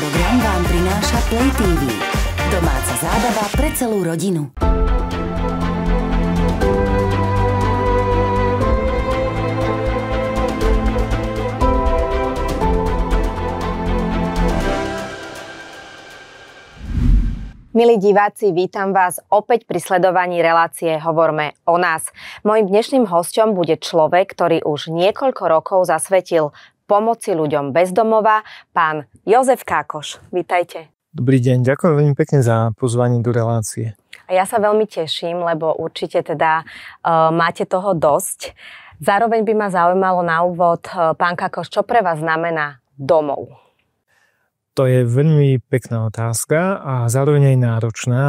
program vám prináša Play TV. Domáca zábava pre celú rodinu. Milí diváci, vítam vás opäť pri sledovaní relácie Hovorme o nás. Mojím dnešným hosťom bude človek, ktorý už niekoľko rokov zasvetil pomoci ľuďom bezdomova, pán Jozef Kákoš. Vítajte. Dobrý deň, ďakujem veľmi pekne za pozvanie do relácie. A ja sa veľmi teším, lebo určite teda e, máte toho dosť. Zároveň by ma zaujímalo na úvod, e, pán Kakoš, čo pre vás znamená domov? To je veľmi pekná otázka a zároveň aj náročná.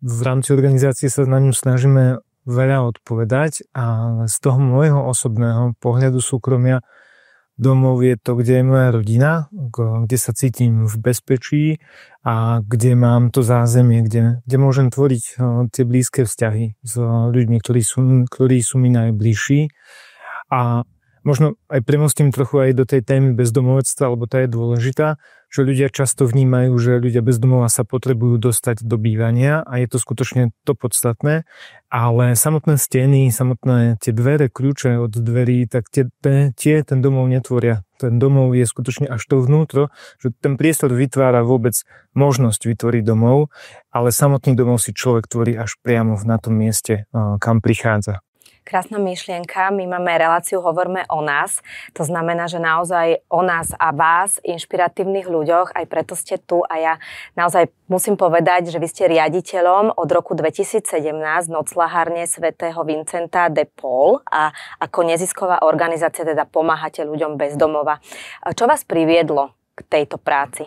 V rámci organizácie sa na ňu snažíme veľa odpovedať a z toho môjho osobného pohľadu súkromia domov je to, kde je moja rodina, kde sa cítim v bezpečí a kde mám to zázemie, kde, kde môžem tvoriť tie blízke vzťahy s ľuďmi, ktorí sú, ktorí sú mi najbližší. A možno aj premostím trochu aj do tej témy bezdomovectva, lebo tá je dôležitá čo ľudia často vnímajú, že ľudia bez domova sa potrebujú dostať do bývania a je to skutočne to podstatné, ale samotné steny, samotné tie dvere, kľúče od dverí, tak tie, tie ten domov netvoria. Ten domov je skutočne až to vnútro, že ten priestor vytvára vôbec možnosť vytvoriť domov, ale samotný domov si človek tvorí až priamo na tom mieste, kam prichádza. Krásna myšlienka. My máme reláciu Hovorme o nás. To znamená, že naozaj o nás a vás, inšpiratívnych ľuďoch, aj preto ste tu a ja naozaj musím povedať, že vy ste riaditeľom od roku 2017 noclahárne svätého Vincenta de Paul a ako nezisková organizácia teda pomáhate ľuďom bez domova. Čo vás priviedlo k tejto práci?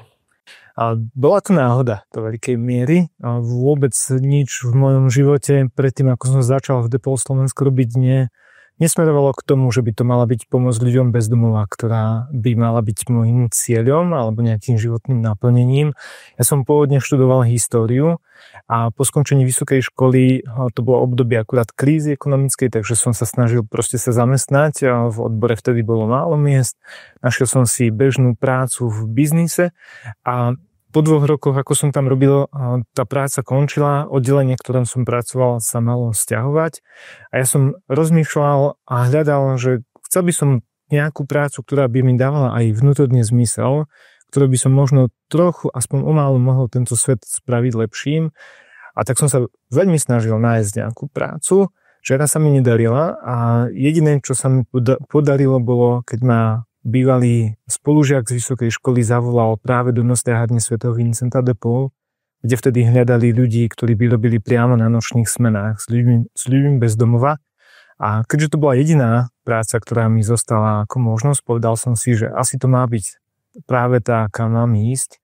A bola to náhoda do veľkej miery. A vôbec nič v mojom živote predtým, ako som začal v Depol Slovensku robiť, nie, nesmerovalo k tomu, že by to mala byť pomoc ľuďom bez domova, ktorá by mala byť môjim cieľom alebo nejakým životným naplnením. Ja som pôvodne študoval históriu a po skončení vysokej školy to bolo obdobie akurát krízy ekonomickej, takže som sa snažil proste sa zamestnať. V odbore vtedy bolo málo miest. Našiel som si bežnú prácu v biznise a po dvoch rokoch, ako som tam robil, tá práca končila, oddelenie, ktorom som pracoval, sa malo stiahovať a ja som rozmýšľal a hľadal, že chcel by som nejakú prácu, ktorá by mi dávala aj vnútorný zmysel, ktorú by som možno trochu, aspoň omálo mohol tento svet spraviť lepším. A tak som sa veľmi snažil nájsť nejakú prácu, žiadna sa mi nedarila a jediné, čo sa mi podarilo bolo, keď ma bývalý spolužiak z vysokej školy zavolal práve do nostrárne sv. Vincenta de Paul, kde vtedy hľadali ľudí, ktorí by robili priamo na nočných smenách s ľuďmi, s ľuďmi bez domova. A keďže to bola jediná práca, ktorá mi zostala ako možnosť, povedal som si, že asi to má byť práve tá, kam mám ísť.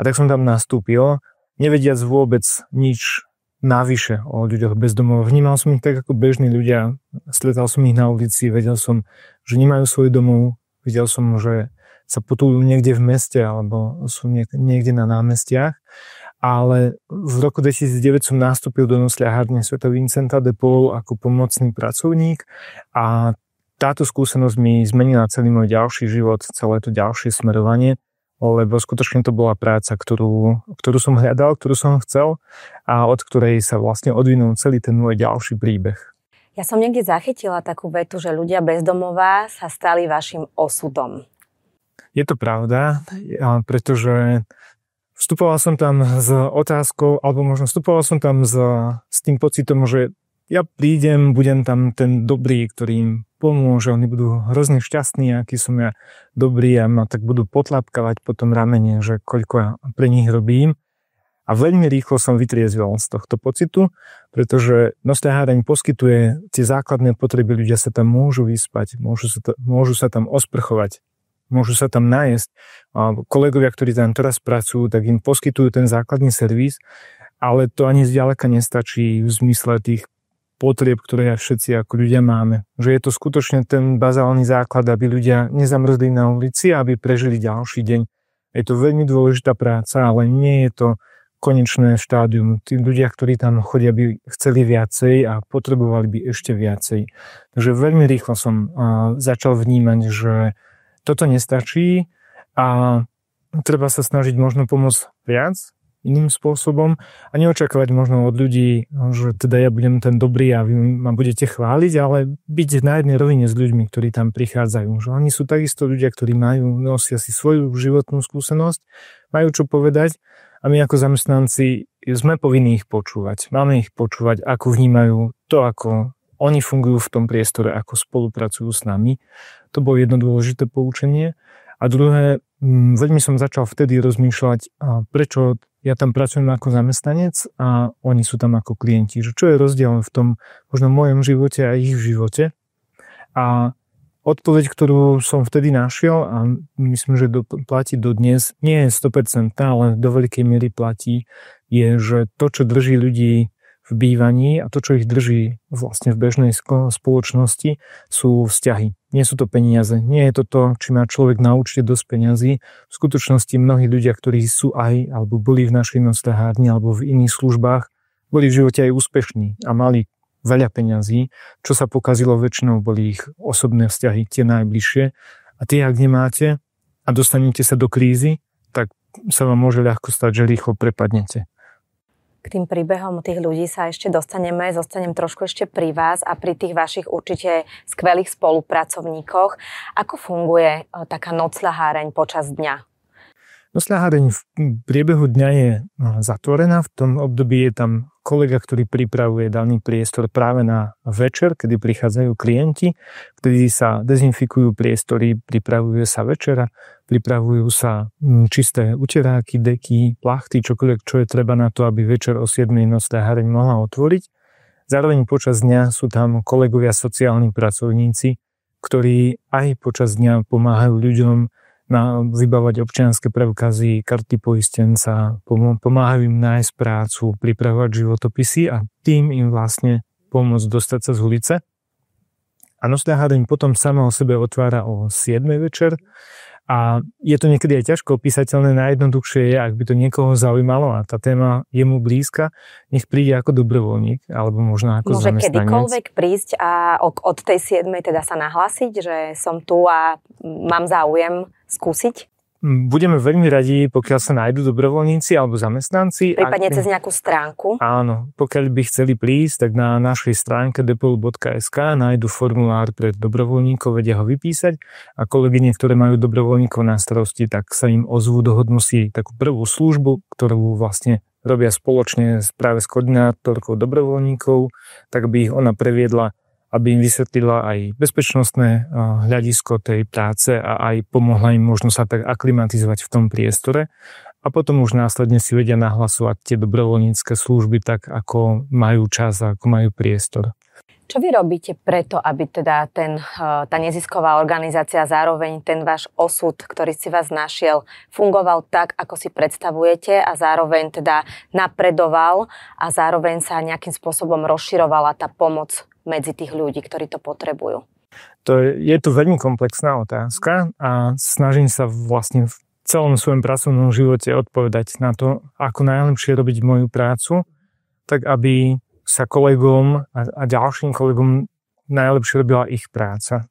A tak som tam nastúpil, nevediac vôbec nič navyše o ľuďoch bez domova. Vnímal som ich tak ako bežní ľudia, stretal som ich na ulici, vedel som, že nemajú svoj domov, Videl som, že sa potulujú niekde v meste alebo sú niekde na námestiach. Ale v roku 2009 som nastúpil do nosľahárne Sveta Vincenta de Paul ako pomocný pracovník a táto skúsenosť mi zmenila celý môj ďalší život, celé to ďalšie smerovanie, lebo skutočne to bola práca, ktorú, ktorú som hľadal, ktorú som chcel a od ktorej sa vlastne odvinul celý ten môj ďalší príbeh. Ja som niekde zachytila takú vetu, že ľudia bezdomová sa stali vašim osudom. Je to pravda, pretože vstupoval som tam s otázkou, alebo možno vstupoval som tam s, s tým pocitom, že ja prídem, budem tam ten dobrý, ktorý im pomôže, oni budú hrozne šťastní, aký som ja dobrý a ma tak budú potlapkavať po tom ramene, že koľko ja pre nich robím. A veľmi rýchlo som vytriezvil z tohto pocitu, pretože nostaháreň poskytuje tie základné potreby, ľudia sa tam môžu vyspať, môžu sa, to, môžu sa tam osprchovať, môžu sa tam nájsť. Kolegovia, ktorí tam teraz pracujú, tak im poskytujú ten základný servis, ale to ani zďaleka nestačí v zmysle tých potrieb, ktoré všetci ako ľudia máme. Že je to skutočne ten bazálny základ, aby ľudia nezamrzli na ulici, aby prežili ďalší deň. Je to veľmi dôležitá práca, ale nie je to konečné štádium. Tí ľudia, ktorí tam chodia, by chceli viacej a potrebovali by ešte viacej. Takže veľmi rýchlo som začal vnímať, že toto nestačí a treba sa snažiť možno pomôcť viac iným spôsobom a neočakávať možno od ľudí, že teda ja budem ten dobrý a vy ma budete chváliť, ale byť na jednej rovine s ľuďmi, ktorí tam prichádzajú. Že oni sú takisto ľudia, ktorí majú, nosia si svoju životnú skúsenosť, majú čo povedať a my ako zamestnanci sme povinní ich počúvať. Máme ich počúvať, ako vnímajú to, ako oni fungujú v tom priestore, ako spolupracujú s nami. To bolo jedno dôležité poučenie. A druhé, mm, veľmi som začal vtedy rozmýšľať, prečo ja tam pracujem ako zamestnanec a oni sú tam ako klienti. Že čo je rozdiel v tom možno mojom živote a ich živote. A Odpoveď, ktorú som vtedy našiel a myslím, že do, platí dodnes, nie je 100%, ale do veľkej miery platí, je, že to, čo drží ľudí v bývaní a to, čo ich drží vlastne v bežnej spoločnosti, sú vzťahy. Nie sú to peniaze. Nie je to to, či má človek na účte dosť peniazy. V skutočnosti mnohí ľudia, ktorí sú aj alebo boli v našej nostahárni alebo v iných službách, boli v živote aj úspešní a mali veľa peňazí. Čo sa pokazilo väčšinou, boli ich osobné vzťahy, tie najbližšie. A tie, ak nemáte a dostanete sa do krízy, tak sa vám môže ľahko stať, že rýchlo prepadnete. K tým príbehom tých ľudí sa ešte dostaneme, zostanem trošku ešte pri vás a pri tých vašich určite skvelých spolupracovníkoch. Ako funguje e, taká noclaháreň počas dňa? Nosľaháreň v priebehu dňa je no, zatvorená, v tom období je tam kolega, ktorý pripravuje daný priestor práve na večer, kedy prichádzajú klienti, vtedy sa dezinfikujú priestory, pripravuje sa večera, pripravujú sa čisté uteráky, deky, plachty, čokoľvek, čo je treba na to, aby večer o 7. noc mohla otvoriť. Zároveň počas dňa sú tam kolegovia sociálni pracovníci, ktorí aj počas dňa pomáhajú ľuďom na, vybávať občianské preukazy, karty poistenca, pomáhajú im nájsť prácu, pripravovať životopisy a tým im vlastne pomôcť dostať sa z ulice. A hádeň potom sama o sebe otvára o 7. večer a je to niekedy aj ťažko opísateľné, najjednoduchšie je, ak by to niekoho zaujímalo a tá téma je mu blízka, nech príde ako dobrovoľník, alebo možno ako Môže zamestnanec. Môže kedykoľvek prísť a od tej 7. teda sa nahlásiť, že som tu a mám záujem skúsiť? Budeme veľmi radi, pokiaľ sa nájdú dobrovoľníci alebo zamestnanci. Prípadne ak... cez nejakú stránku. Áno, pokiaľ by chceli prísť, tak na našej stránke depol.sk nájdu formulár pre dobrovoľníkov, vedia ho vypísať a kolegyne, ktoré majú dobrovoľníkov na starosti, tak sa im ozvú, dohodnú si takú prvú službu, ktorú vlastne robia spoločne práve s koordinátorkou dobrovoľníkov, tak by ich ona previedla aby im vysvetlila aj bezpečnostné eh, hľadisko tej práce a aj pomohla im možno sa tak aklimatizovať v tom priestore. A potom už následne si vedia nahlasovať tie dobrovoľnícke služby tak, ako majú čas a ako majú priestor. Čo vy robíte preto, aby teda ten, eh, tá nezisková organizácia, zároveň ten váš osud, ktorý si vás našiel, fungoval tak, ako si predstavujete a zároveň teda napredoval a zároveň sa nejakým spôsobom rozširovala tá pomoc medzi tých ľudí, ktorí to potrebujú? To je, je to veľmi komplexná otázka a snažím sa vlastne v celom svojom pracovnom živote odpovedať na to, ako najlepšie robiť moju prácu, tak aby sa kolegom a, a ďalším kolegom najlepšie robila ich práca.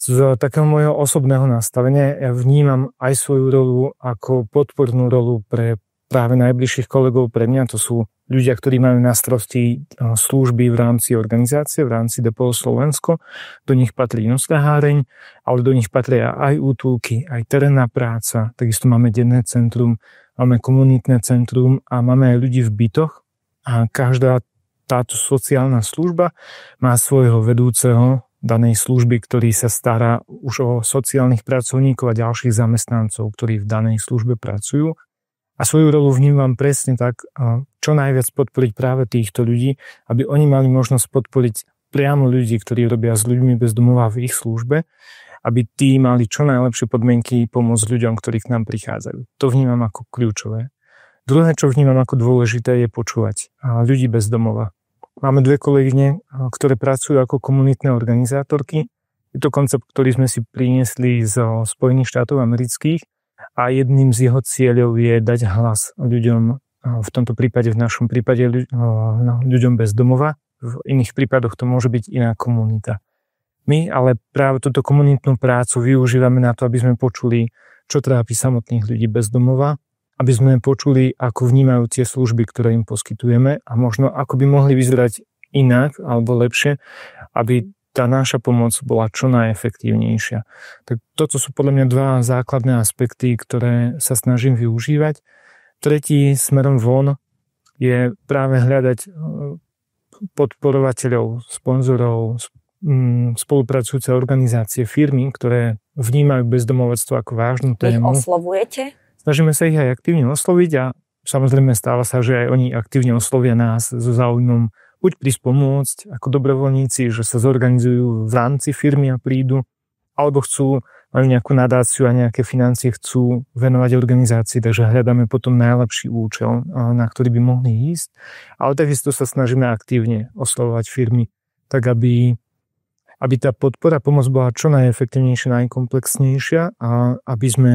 Z takého môjho osobného nastavenia ja vnímam aj svoju rolu ako podpornú rolu pre práve najbližších kolegov pre mňa, to sú ľudia, ktorí majú na starosti e, služby v rámci organizácie, v rámci Depol Slovensko. Do nich patrí nosťaháreň, ale do nich patria aj útulky, aj terénna práca, takisto máme denné centrum, máme komunitné centrum a máme aj ľudí v bytoch a každá táto sociálna služba má svojho vedúceho danej služby, ktorý sa stará už o sociálnych pracovníkov a ďalších zamestnancov, ktorí v danej službe pracujú. A svoju rolu vnímam presne tak, čo najviac podporiť práve týchto ľudí, aby oni mali možnosť podporiť priamo ľudí, ktorí robia s ľuďmi bez domova v ich službe, aby tí mali čo najlepšie podmienky pomôcť ľuďom, ktorí k nám prichádzajú. To vnímam ako kľúčové. Druhé, čo vnímam ako dôležité, je počúvať ľudí bez domova. Máme dve kolegyne, ktoré pracujú ako komunitné organizátorky. Je to koncept, ktorý sme si priniesli zo Spojených štátov amerických a jedným z jeho cieľov je dať hlas ľuďom, e, v tomto prípade, v našom prípade e, no, ľuďom bez domova, v iných prípadoch to môže byť iná komunita. My ale práve túto komunitnú prácu využívame na to, aby sme počuli, čo trápi samotných ľudí bez domova, aby sme počuli, ako vnímajú tie služby, ktoré im poskytujeme a možno ako by mohli vyzerať inak alebo lepšie, aby tá náša pomoc bola čo najefektívnejšia. Tak toto sú podľa mňa dva základné aspekty, ktoré sa snažím využívať. Tretí smerom von je práve hľadať e, podporovateľov, sponzorov, mm, spolupracujúce organizácie, firmy, ktoré vnímajú bezdomovectvo ako vážnu tému. Ich oslovujete? Snažíme sa ich aj aktívne osloviť a samozrejme stáva sa, že aj oni aktívne oslovia nás so záujmom buď prísť pomôcť ako dobrovoľníci, že sa zorganizujú v rámci firmy a prídu, alebo chcú, majú nejakú nadáciu a nejaké financie chcú venovať organizácii, takže hľadáme potom najlepší účel, na ktorý by mohli ísť. Ale takisto sa snažíme aktívne oslovovať firmy, tak aby, aby tá podpora, pomoc bola čo najefektívnejšia, najkomplexnejšia a aby sme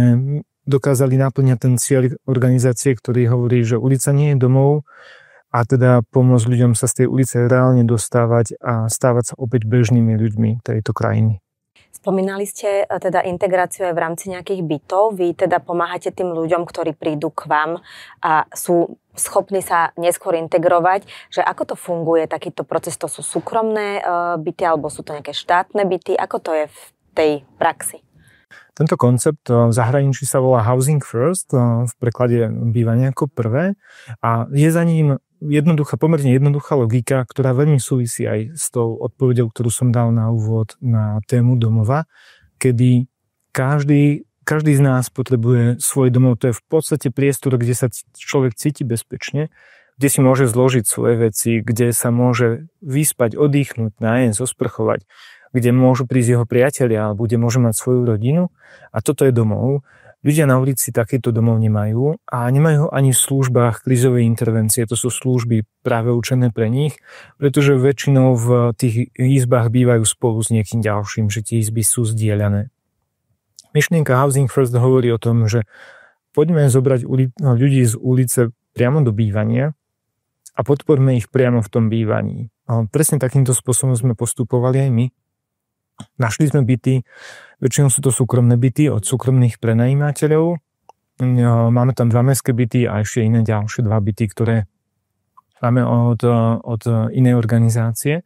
dokázali naplňať ten cieľ organizácie, ktorý hovorí, že ulica nie je domov, a teda pomôcť ľuďom sa z tej ulice reálne dostávať a stávať sa opäť bežnými ľuďmi tejto krajiny. Spomínali ste e, teda integráciu aj v rámci nejakých bytov. Vy teda pomáhate tým ľuďom, ktorí prídu k vám a sú schopní sa neskôr integrovať. Že ako to funguje, takýto proces? To sú súkromné e, byty alebo sú to nejaké štátne byty? Ako to je v tej praxi? Tento koncept e, v zahraničí sa volá Housing First, v preklade bývanie ako prvé a je za ním jednoduchá, pomerne jednoduchá logika, ktorá veľmi súvisí aj s tou odpovedou, ktorú som dal na úvod na tému domova, kedy každý, každý z nás potrebuje svoj domov. To je v podstate priestor, kde sa človek cíti bezpečne, kde si môže zložiť svoje veci, kde sa môže vyspať, oddychnúť, nájsť, osprchovať, kde môžu prísť jeho priatelia alebo kde môže mať svoju rodinu. A toto je domov. Ľudia na ulici takýto domov nemajú a nemajú ani v službách krizovej intervencie. To sú služby práve určené pre nich, pretože väčšinou v tých izbách bývajú spolu s niekým ďalším, že tie izby sú zdieľané. Myšlienka Housing First hovorí o tom, že poďme zobrať ľudí z ulice priamo do bývania a podporme ich priamo v tom bývaní. No, presne takýmto spôsobom sme postupovali aj my. Našli sme byty, väčšinou sú to súkromné byty od súkromných prenajímateľov. Máme tam dva mestské byty a ešte iné ďalšie dva byty, ktoré máme od, od inej organizácie.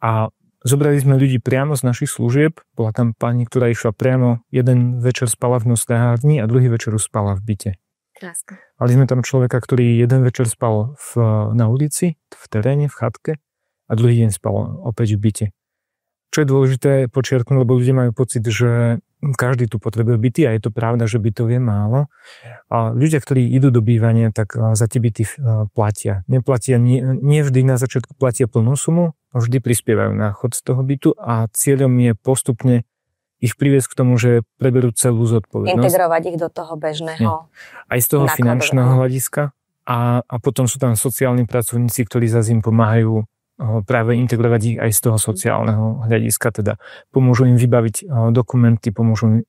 A zobrali sme ľudí priamo z našich služieb. Bola tam pani, ktorá išla priamo, jeden večer spala v nocnárni a druhý večer spala v byte. Kráska. Mali sme tam človeka, ktorý jeden večer spal v, na ulici, v teréne, v chatke a druhý deň spal opäť v byte. Čo je dôležité počiarknúť, lebo ľudia majú pocit, že každý tu potrebuje byty a je to pravda, že by to je málo. A ľudia, ktorí idú do bývania, tak za tie byty platia. Neplatia, nie, nie vždy na začiatku platia plnú sumu, vždy prispievajú na chod z toho bytu a cieľom je postupne ich priviesť k tomu, že preberú celú zodpovednosť. Integrovať ich do toho bežného. Nie. Aj z toho finančného hľadiska. A, a potom sú tam sociálni pracovníci, ktorí za im pomáhajú Eh, práve integrovať ich aj z toho sociálneho hľadiska, teda pomôžu im vybaviť eh, dokumenty, pomôžu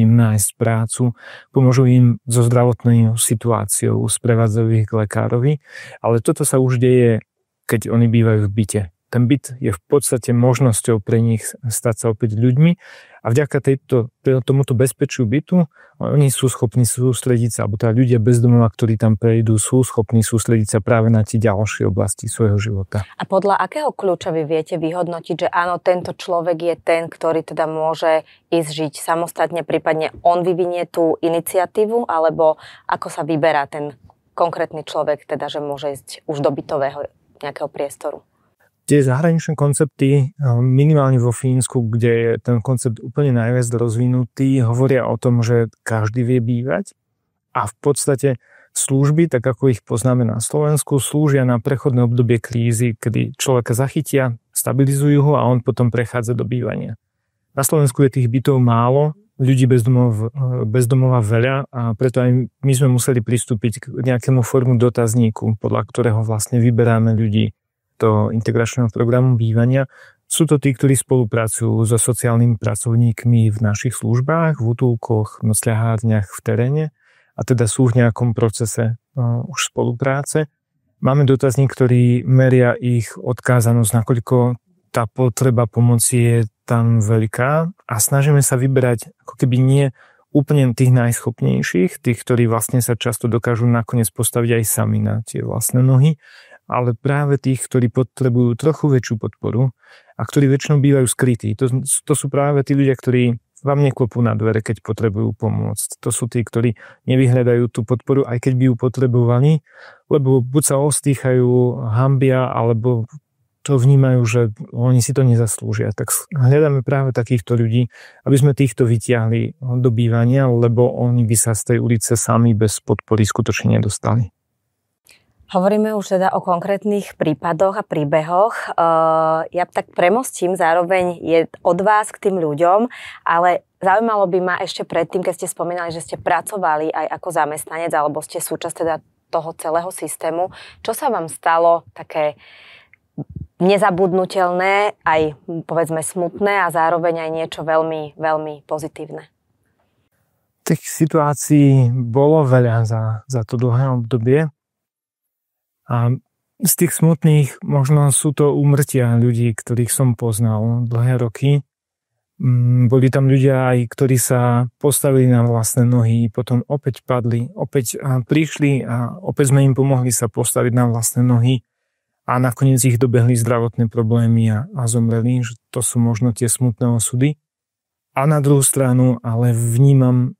im nájsť prácu, pomôžu im so zdravotnou situáciou, sprevádzajú ich k lekárovi, ale toto sa už deje, keď oni bývajú v byte ten byt je v podstate možnosťou pre nich stať sa opäť ľuďmi a vďaka tejto, tomuto bezpečiu bytu oni sú schopní sústrediť sa, alebo teda ľudia bez domova, ktorí tam prejdú, sú schopní sústrediť sa práve na tie ďalšie oblasti svojho života. A podľa akého kľúča vy viete vyhodnotiť, že áno, tento človek je ten, ktorý teda môže ísť žiť samostatne, prípadne on vyvinie tú iniciatívu, alebo ako sa vyberá ten konkrétny človek, teda že môže ísť už do bytového nejakého priestoru? tie zahraničné koncepty, eh, minimálne vo Fínsku, kde je ten koncept úplne najviac rozvinutý, hovoria o tom, že každý vie bývať a v podstate služby, tak ako ich poznáme na Slovensku, slúžia na prechodné obdobie krízy, kedy človeka zachytia, stabilizujú ho a on potom prechádza do bývania. Na Slovensku je tých bytov málo, ľudí bezdomov, eh, bezdomova veľa a preto aj my sme museli pristúpiť k nejakému formu dotazníku, podľa ktorého vlastne vyberáme ľudí tohto integračného programu bývania sú to tí, ktorí spolupracujú so sociálnymi pracovníkmi v našich službách, v útulkoch, v nocľahárniach, v teréne a teda sú v nejakom procese uh, už spolupráce. Máme dotazník, ktorý meria ich odkázanosť, nakoľko tá potreba pomoci je tam veľká a snažíme sa vyberať ako keby nie úplne tých najschopnejších, tých, ktorí vlastne sa často dokážu nakoniec postaviť aj sami na tie vlastné nohy, ale práve tých, ktorí potrebujú trochu väčšiu podporu a ktorí väčšinou bývajú skrytí. To, to sú práve tí ľudia, ktorí vám neklopú na dvere, keď potrebujú pomôcť. To sú tí, ktorí nevyhľadajú tú podporu, aj keď by ju potrebovali, lebo buď sa ostýchajú, hambia, alebo to vnímajú, že oni si to nezaslúžia. Tak hľadáme práve takýchto ľudí, aby sme týchto vytiahli do bývania, lebo oni by sa z tej ulice sami bez podpory skutočne nedostali. Hovoríme už teda o konkrétnych prípadoch a príbehoch. Eh, ja tak premostím zároveň je od vás k tým ľuďom, ale zaujímalo by ma ešte predtým, keď ste spomínali, že ste pracovali aj ako zamestnanec, alebo ste súčasť teda toho celého systému. Čo sa vám stalo také nezabudnutelné, aj povedzme smutné a zároveň aj niečo veľmi, veľmi pozitívne? Tých situácií bolo veľa za, za to dlhé obdobie. A z tých smutných možno sú to úmrtia ľudí, ktorých som poznal dlhé roky. Mm, boli tam ľudia aj, ktorí sa postavili na vlastné nohy, potom opäť padli, opäť prišli a opäť sme im pomohli sa postaviť na vlastné nohy a nakoniec ich dobehli zdravotné problémy a, a zomreli, že to sú možno tie smutné osudy. A na druhú stranu ale vnímam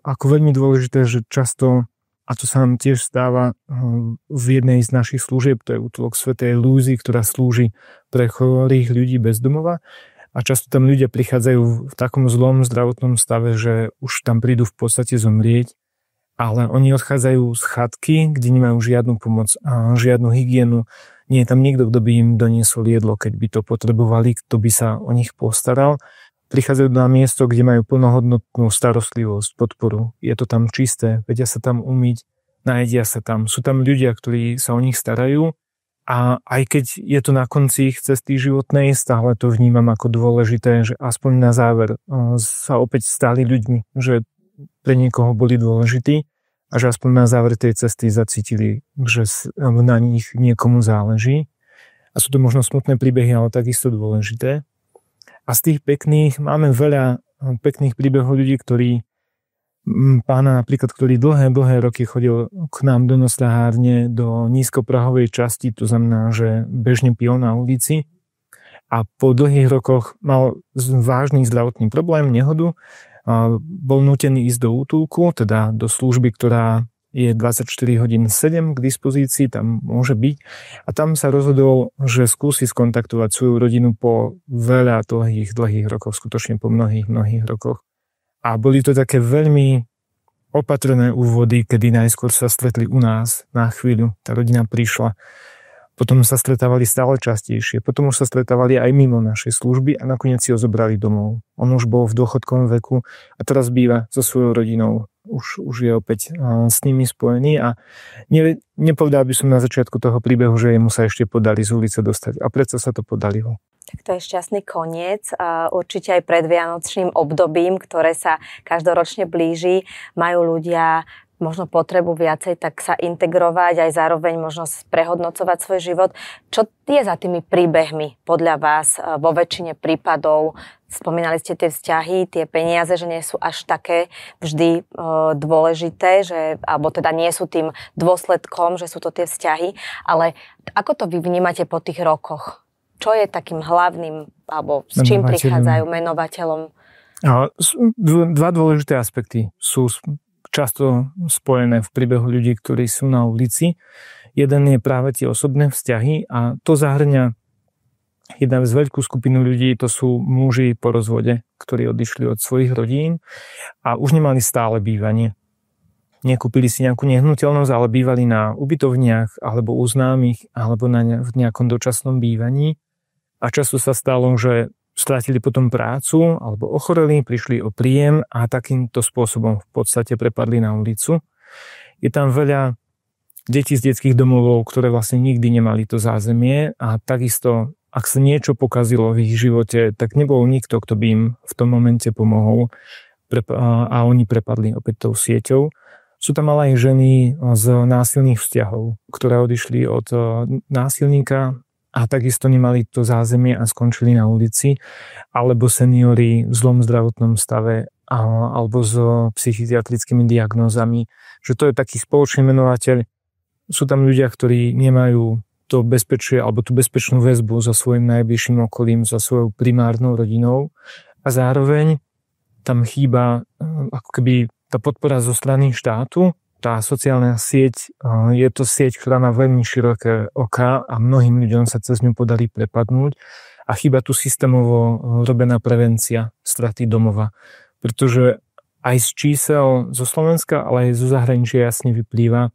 ako veľmi dôležité, že často a to sa nám tiež stáva hm, v jednej z našich služieb, to je útulok Svetej Lúzy, ktorá slúži pre chorých ľudí bez domova. A často tam ľudia prichádzajú v takom zlom zdravotnom stave, že už tam prídu v podstate zomrieť, ale oni odchádzajú z chatky, kde nemajú žiadnu pomoc a žiadnu hygienu. Nie je tam niekto, kto by im doniesol jedlo, keď by to potrebovali, kto by sa o nich postaral prichádzajú na miesto, kde majú plnohodnotnú starostlivosť, podporu. Je to tam čisté, vedia sa tam umyť, najedia sa tam. Sú tam ľudia, ktorí sa o nich starajú a aj keď je to na konci ich cesty životnej, stále to vnímam ako dôležité, že aspoň na záver sa opäť stali ľuďmi, že pre niekoho boli dôležití a že aspoň na záver tej cesty zacítili, že na nich niekomu záleží. A sú to možno smutné príbehy, ale takisto dôležité. A z tých pekných máme veľa eh, pekných príbehov ľudí, ktorí mm, pána napríklad, ktorý dlhé, dlhé roky chodil k nám do nosľahárne, do nízkoprahovej časti, to znamená, že bežne pil na ulici a po dlhých rokoch mal vážny zdravotný problém, nehodu, bol nutený ísť do útulku, teda do služby, ktorá je 24 hodín 7 k dispozícii, tam môže byť. A tam sa rozhodol, že skúsi skontaktovať svoju rodinu po veľa dlhých, dlhých rokoch, skutočne po mnohých, mnohých rokoch. A boli to také veľmi opatrné úvody, kedy najskôr sa stretli u nás na chvíľu. Tá rodina prišla potom sa stretávali stále častejšie, potom už sa stretávali aj mimo našej služby a nakoniec si ho zobrali domov. On už bol v dôchodkovom veku a teraz býva so svojou rodinou. Už, už je opäť s nimi spojený a ne, nepovedal by som na začiatku toho príbehu, že jemu sa ešte podali z ulice dostať. A predsa sa to podarilo. Tak to je šťastný koniec, určite aj pred Vianočným obdobím, ktoré sa každoročne blíži. Majú ľudia možno potrebu viacej tak sa integrovať, aj zároveň možno prehodnocovať svoj život. Čo je za tými príbehmi podľa vás e, vo väčšine prípadov? Spomínali ste tie vzťahy, tie peniaze, že nie sú až také vždy e, dôležité, že, alebo teda nie sú tým dôsledkom, že sú to tie vzťahy, ale ako to vy vnímate po tých rokoch? Čo je takým hlavným, alebo s čím prichádzajú menovateľom? Dva dôležité aspekty sú často spojené v príbehu ľudí, ktorí sú na ulici. Jeden je práve tie osobné vzťahy a to zahrňa jedna z veľkú skupinu ľudí, to sú muži po rozvode, ktorí odišli od svojich rodín a už nemali stále bývanie. Nekúpili si nejakú nehnuteľnosť, ale bývali na ubytovniach alebo u známych alebo na, v nejakom dočasnom bývaní. A často sa stalo, že strátili potom prácu alebo ochoreli, prišli o príjem a takýmto spôsobom v podstate prepadli na ulicu. Je tam veľa detí z detských domovov, ktoré vlastne nikdy nemali to zázemie a takisto, ak sa niečo pokazilo v ich živote, tak nebol nikto, kto by im v tom momente pomohol a oni prepadli opäť tou sieťou. Sú tam ale aj ženy z násilných vzťahov, ktoré odišli od e, násilníka a takisto nemali to zázemie a skončili na ulici, alebo seniory v zlom zdravotnom stave alebo s psychiatrickými diagnózami, že to je taký spoločný menovateľ. Sú tam ľudia, ktorí nemajú to bezpečie alebo tú bezpečnú väzbu so svojim najbližším okolím, so svojou primárnou rodinou a zároveň tam chýba ako keby tá podpora zo strany štátu tá sociálna sieť eh, je to sieť, ktorá má veľmi široké oka a mnohým ľuďom sa cez ňu podarí prepadnúť a chyba tu systémovo eh, robená prevencia straty domova. Pretože aj z čísel zo Slovenska, ale aj zo zahraničia jasne vyplýva,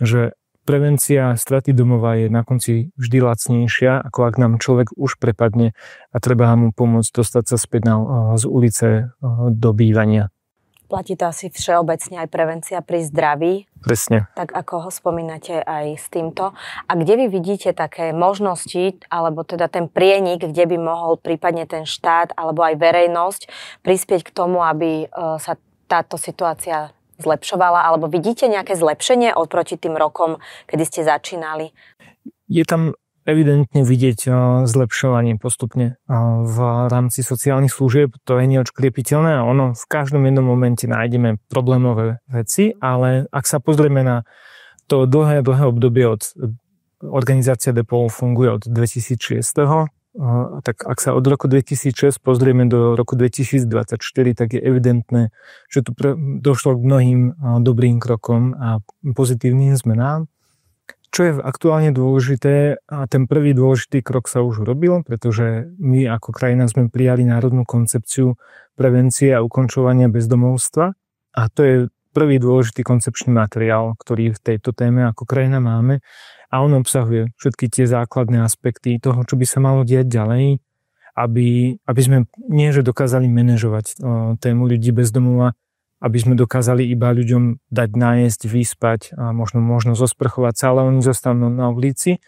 že prevencia straty domova je na konci vždy lacnejšia, ako ak nám človek už prepadne a treba mu pomôcť dostať sa späť na, eh, z ulice do bývania platí to asi všeobecne aj prevencia pri zdraví. Presne. Tak ako ho spomínate aj s týmto. A kde vy vidíte také možnosti, alebo teda ten prienik, kde by mohol prípadne ten štát alebo aj verejnosť prispieť k tomu, aby e, sa táto situácia zlepšovala? Alebo vidíte nejaké zlepšenie oproti tým rokom, kedy ste začínali? Je tam evidentne vidieť eh, zlepšovanie postupne eh, v rámci sociálnych služieb. To je neočkriepiteľné a ono v každom jednom momente nájdeme problémové veci, ale ak sa pozrieme na to dlhé, dlhé obdobie od eh, organizácia Depol funguje od 2006. Tak ak sa od roku 2006 pozrieme do roku 2024, tak je evidentné, že tu došlo k mnohým dobrým krokom a pozitívnym zmenám čo je aktuálne dôležité, a ten prvý dôležitý krok sa už urobil, pretože my ako krajina sme prijali národnú koncepciu prevencie a ukončovania bezdomovstva a to je prvý dôležitý koncepčný materiál, ktorý v tejto téme ako krajina máme a on obsahuje všetky tie základné aspekty toho, čo by sa malo diať ďalej, aby, aby sme nie, že dokázali manažovať tému ľudí bez domova, aby sme dokázali iba ľuďom dať nájsť, vyspať a možno, možno zosprchovať sa, ale oni zostanú na ulici.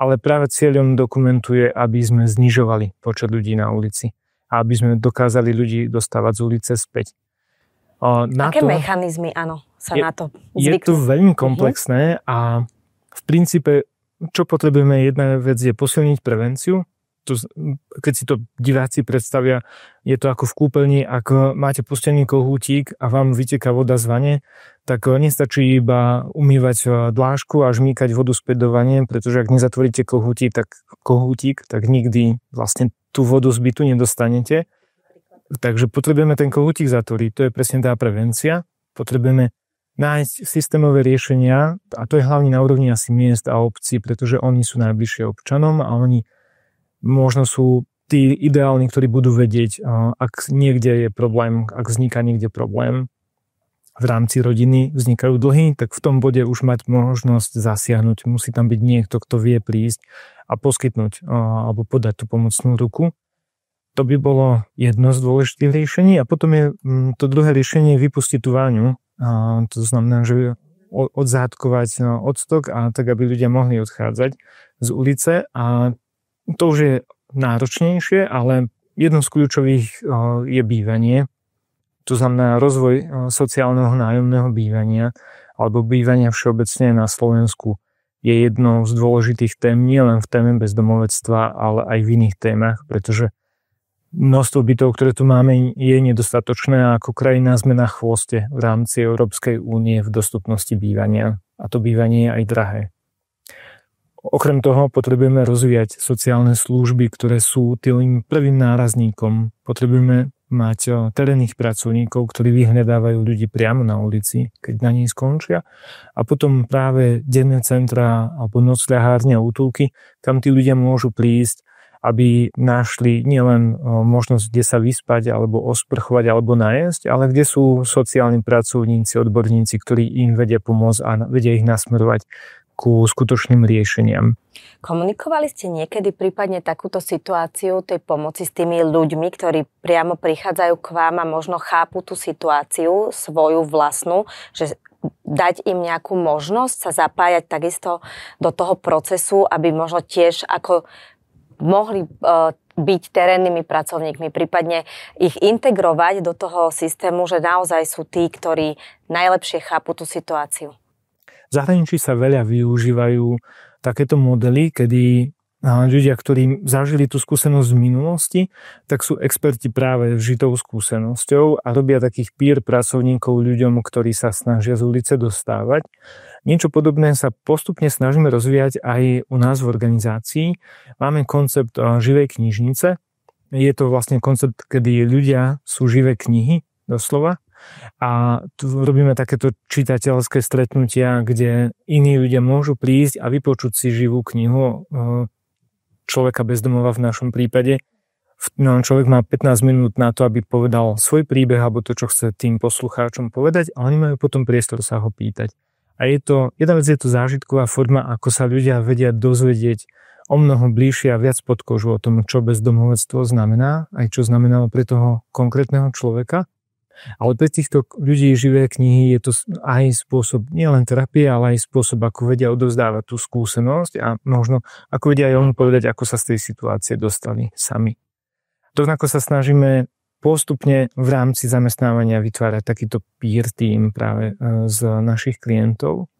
Ale práve cieľom dokumentuje, aby sme znižovali počet ľudí na ulici a aby sme dokázali ľudí dostávať z ulice späť. Na Aké to, mechanizmy, áno, sa je, na to zvyknú? Je to veľmi komplexné a v princípe, čo potrebujeme, jedna vec je posilniť prevenciu, to, keď si to diváci predstavia, je to ako v kúpeľni, ak máte pustený kohútik a vám vyteká voda z vane, tak eh, nestačí iba umývať eh, dlážku a žmýkať vodu späť do vane, pretože ak nezatvoríte kohútik, tak, kohútik, tak nikdy vlastne tú vodu z bytu nedostanete. Takže potrebujeme ten kohútik zatvoriť, to je presne tá prevencia. Potrebujeme nájsť systémové riešenia a to je hlavne na úrovni asi miest a obcí, pretože oni sú najbližšie občanom a oni možno sú tí ideálni, ktorí budú vedieť, ak niekde je problém, ak vzniká niekde problém v rámci rodiny, vznikajú dlhy, tak v tom bode už mať možnosť zasiahnuť. Musí tam byť niekto, kto vie prísť a poskytnúť alebo podať tú pomocnú ruku. To by bolo jedno z dôležitých riešení a potom je mm, to druhé riešenie vypustiť tú váňu. A to znamená, že odzátkovať no, odstok a tak, aby ľudia mohli odchádzať z ulice a to už je náročnejšie, ale jedno z kľúčových eh, je bývanie. To znamená rozvoj eh, sociálneho nájomného bývania alebo bývania všeobecne na Slovensku je jednou z dôležitých tém nielen v téme bezdomovectva, ale aj v iných témach, pretože množstvo bytov, ktoré tu máme, je nedostatočné a ako krajina sme na chvoste v rámci Európskej únie v dostupnosti bývania. A to bývanie je aj drahé. Okrem toho potrebujeme rozvíjať sociálne služby, ktoré sú tým prvým nárazníkom. Potrebujeme mať eh, terénnych pracovníkov, ktorí vyhľadávajú ľudí priamo na ulici, keď na nej skončia. A potom práve denné centra alebo nocľahárne a útulky, kam tí ľudia môžu prísť, aby našli nielen eh, možnosť, kde sa vyspať, alebo osprchovať, alebo najesť, ale kde sú sociálni pracovníci, odborníci, ktorí im vedia pomôcť a vedia ich nasmerovať ku skutočným riešeniam. Komunikovali ste niekedy prípadne takúto situáciu tej pomoci s tými ľuďmi, ktorí priamo prichádzajú k vám a možno chápu tú situáciu svoju vlastnú, že dať im nejakú možnosť sa zapájať takisto do toho procesu, aby možno tiež ako mohli e, byť terénnymi pracovníkmi, prípadne ich integrovať do toho systému, že naozaj sú tí, ktorí najlepšie chápu tú situáciu. V zahraničí sa veľa využívajú takéto modely, kedy ľudia, ktorí zažili tú skúsenosť v minulosti, tak sú experti práve žitou skúsenosťou a robia takých pír pracovníkov ľuďom, ktorí sa snažia z ulice dostávať. Niečo podobné sa postupne snažíme rozvíjať aj u nás v organizácii. Máme koncept živej knižnice. Je to vlastne koncept, kedy ľudia sú živé knihy, doslova, a tu robíme takéto čitateľské stretnutia, kde iní ľudia môžu prísť a vypočuť si živú knihu eh, človeka bezdomova v našom prípade. No, človek má 15 minút na to, aby povedal svoj príbeh alebo to, čo chce tým poslucháčom povedať a oni majú potom priestor sa ho pýtať. A je to, jedna vec je to zážitková forma, ako sa ľudia vedia dozvedieť o mnoho bližšie a viac pod kožu o tom, čo bezdomovectvo znamená, aj čo znamenalo pre toho konkrétneho človeka. Ale pre týchto ľudí živé knihy je to aj spôsob nielen terapie, ale aj spôsob, ako vedia odovzdávať tú skúsenosť a možno ako vedia aj oni povedať, ako sa z tej situácie dostali sami. Rovnako sa snažíme postupne v rámci zamestnávania vytvárať takýto peer team práve e, z našich klientov.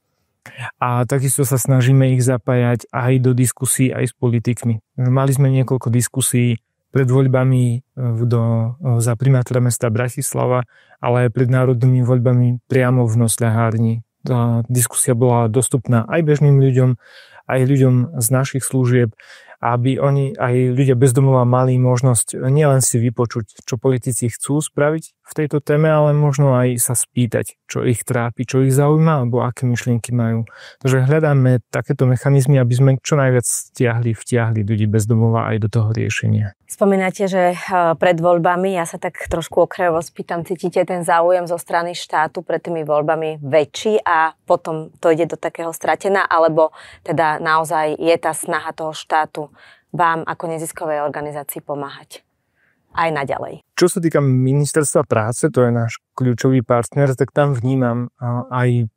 A takisto sa snažíme ich zapájať aj do diskusí, aj s politikmi. Mali sme niekoľko diskusí pred voľbami e, do, e, za primátora mesta Bratislava, ale aj pred národnými voľbami priamo v nosľahárni. Tá diskusia bola dostupná aj bežným ľuďom, aj ľuďom z našich služieb, aby oni, aj ľudia bezdomová mali možnosť nielen si vypočuť, čo politici chcú spraviť, v tejto téme, ale možno aj sa spýtať, čo ich trápi, čo ich zaujíma, alebo aké myšlienky majú. Takže hľadáme takéto mechanizmy, aby sme čo najviac stiahli, vtiahli ľudí bez domova aj do toho riešenia. Spomínate, že eh, pred voľbami, ja sa tak trošku okrajovo spýtam, cítite ten záujem zo strany štátu pred tými voľbami väčší a potom to ide do takého stratená, alebo teda naozaj je tá snaha toho štátu vám ako neziskovej organizácii pomáhať? aj naďalej. Čo sa týka ministerstva práce, to je náš kľúčový partner, tak tam vnímam aj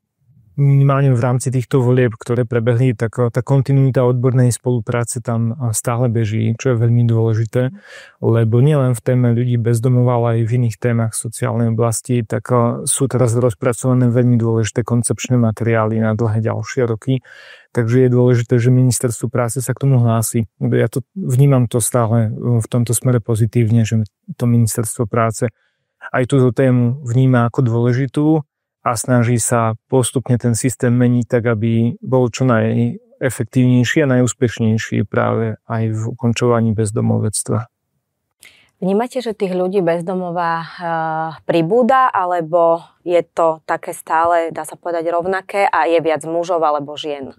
minimálne v rámci týchto volieb, ktoré prebehli, tak eh, tá kontinuita odbornej spolupráce tam eh, stále beží, čo je veľmi dôležité, lebo nielen v téme ľudí bezdomova, ale aj v iných témach sociálnej oblasti, tak eh, sú teraz rozpracované veľmi dôležité koncepčné materiály na dlhé ďalšie roky, takže je dôležité, že ministerstvo práce sa k tomu hlási. Ja to vnímam to stále v tomto smere pozitívne, že to ministerstvo práce aj túto tému vníma ako dôležitú a snaží sa postupne ten systém meniť tak, aby bol čo najefektívnejší a najúspešnejší práve aj v ukončovaní bezdomovectva. Vnímate, že tých ľudí bezdomová e, pribúda, alebo je to také stále, dá sa povedať, rovnaké a je viac mužov alebo žien?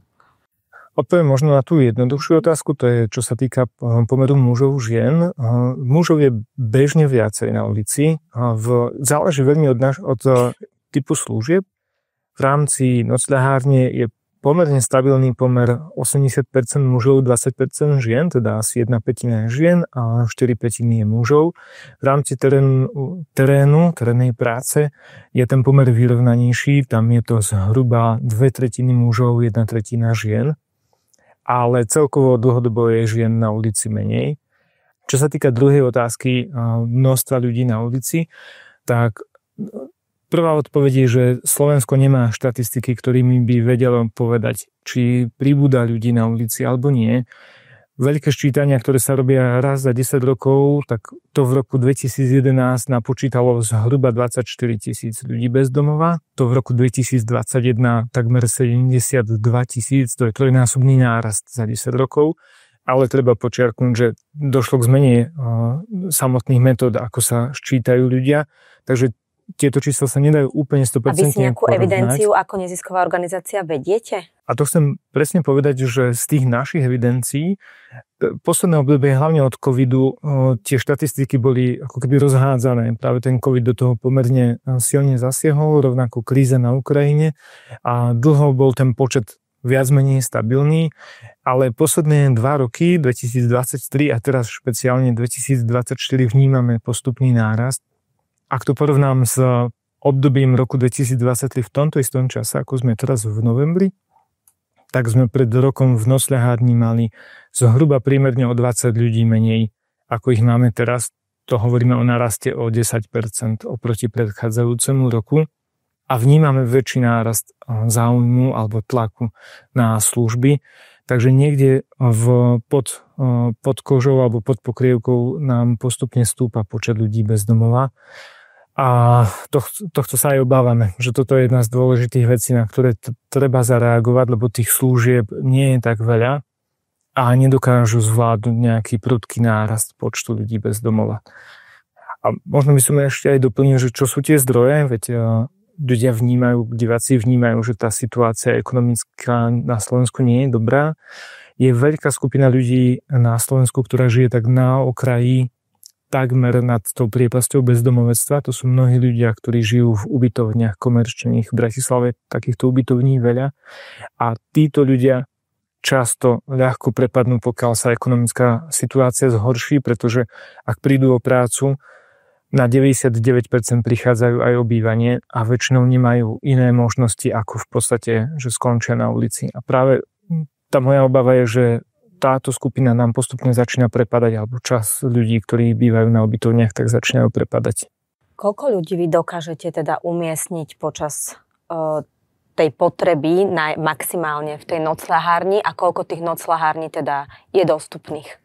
Odpoviem možno na tú jednoduchšiu otázku, to je čo sa týka eh, pomeru mužov žien. Eh, mužov je bežne viacej na ulici. V, záleží veľmi od, naš, od typu služieb. V rámci noclehárne je pomerne stabilný pomer 80% mužov, 20% žien, teda asi 1 petina je žien a 4 petiny je mužov. V rámci terénu, terénu, terénnej práce je ten pomer vyrovnanejší, tam je to zhruba 2 tretiny mužov, jedna tretina žien, ale celkovo dlhodobo je žien na ulici menej. Čo sa týka druhej otázky množstva ľudí na ulici, tak Prvá odpoveď je, že Slovensko nemá štatistiky, ktorými by vedelo povedať, či pribúda ľudí na ulici alebo nie. Veľké ščítania, ktoré sa robia raz za 10 rokov, tak to v roku 2011 napočítalo zhruba 24 tisíc ľudí bez domova. To v roku 2021 takmer 72 tisíc, to je trojnásobný nárast za 10 rokov ale treba počiarknúť, že došlo k zmene eh, samotných metód, ako sa ščítajú ľudia, takže tieto čísla sa nedajú úplne 100% A vy si nejakú porovnať. evidenciu ako nezisková organizácia vediete? A to chcem presne povedať, že z tých našich evidencií e, posledné obdobie, hlavne od covidu, e, tie štatistiky boli ako keby rozhádzané. Práve ten covid do toho pomerne e, silne zasiehol, rovnako kríze na Ukrajine a dlho bol ten počet viac menej stabilný, ale posledné dva roky, 2023 a teraz špeciálne 2024, vnímame postupný nárast ak to porovnám s obdobím roku 2023 v tomto istom čase, ako sme teraz v novembri, tak sme pred rokom v noslehárni mali zhruba prímerne o 20 ľudí menej, ako ich máme teraz. To hovoríme o naraste o 10% oproti predchádzajúcemu roku a vnímame väčší nárast eh, záujmu alebo tlaku na služby. Takže niekde v, pod, eh, pod kožou alebo pod pokrievkou nám postupne stúpa počet ľudí bez domova. A tohto, tohto sa aj obávame, že toto je jedna z dôležitých vecí, na ktoré t- treba zareagovať, lebo tých služieb nie je tak veľa a nedokážu zvládnuť nejaký prudký nárast počtu ľudí bez domova. A možno by som ešte aj doplnil, že čo sú tie zdroje, veď e, ľudia vnímajú, diváci vnímajú, že tá situácia ekonomická na Slovensku nie je dobrá. Je veľká skupina ľudí na Slovensku, ktorá žije tak na okraji takmer nad tou priepasťou bezdomovectva. To sú mnohí ľudia, ktorí žijú v ubytovniach komerčných. V Bratislave takýchto ubytovní veľa. A títo ľudia často ľahko prepadnú, pokiaľ sa ekonomická situácia zhorší, pretože ak prídu o prácu, na 99% prichádzajú aj obývanie a väčšinou nemajú iné možnosti, ako v podstate, že skončia na ulici. A práve tá moja obava je, že táto skupina nám postupne začína prepadať, alebo čas ľudí, ktorí bývajú na obytovniach, tak začínajú prepadať. Koľko ľudí vy dokážete teda umiestniť počas e, tej potreby na, maximálne v tej noclahárni a koľko tých noclahární teda je dostupných?